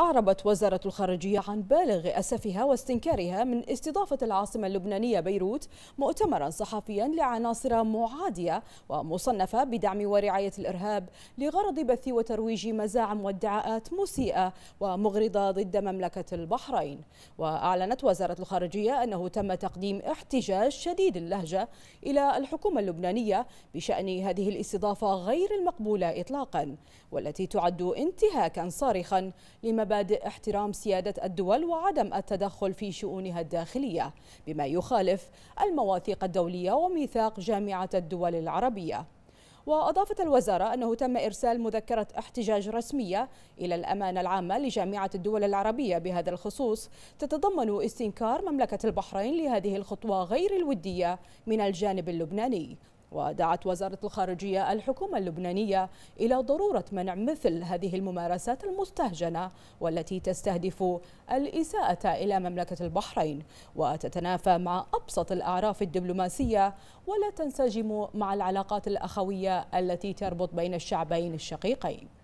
أعربت وزارة الخارجية عن بالغ أسفها واستنكارها من استضافة العاصمة اللبنانية بيروت مؤتمرا صحفيا لعناصر معادية ومصنفة بدعم ورعاية الإرهاب لغرض بث وترويج مزاعم وادعاءات مسيئة ومغرضة ضد مملكة البحرين وأعلنت وزارة الخارجية أنه تم تقديم احتجاج شديد اللهجة إلى الحكومة اللبنانية بشأن هذه الاستضافة غير المقبولة إطلاقا والتي تعد انتهاكا صارخا لما مبادئ احترام سيادة الدول وعدم التدخل في شؤونها الداخلية بما يخالف المواثيق الدولية وميثاق جامعة الدول العربية وأضافت الوزارة أنه تم إرسال مذكرة احتجاج رسمية إلى الأمانة العامة لجامعة الدول العربية بهذا الخصوص تتضمن استنكار مملكة البحرين لهذه الخطوة غير الودية من الجانب اللبناني ودعت وزارة الخارجية الحكومة اللبنانية إلى ضرورة منع مثل هذه الممارسات المستهجنة والتي تستهدف الإساءة إلى مملكة البحرين وتتنافى مع أبسط الأعراف الدبلوماسية ولا تنسجم مع العلاقات الأخوية التي تربط بين الشعبين الشقيقين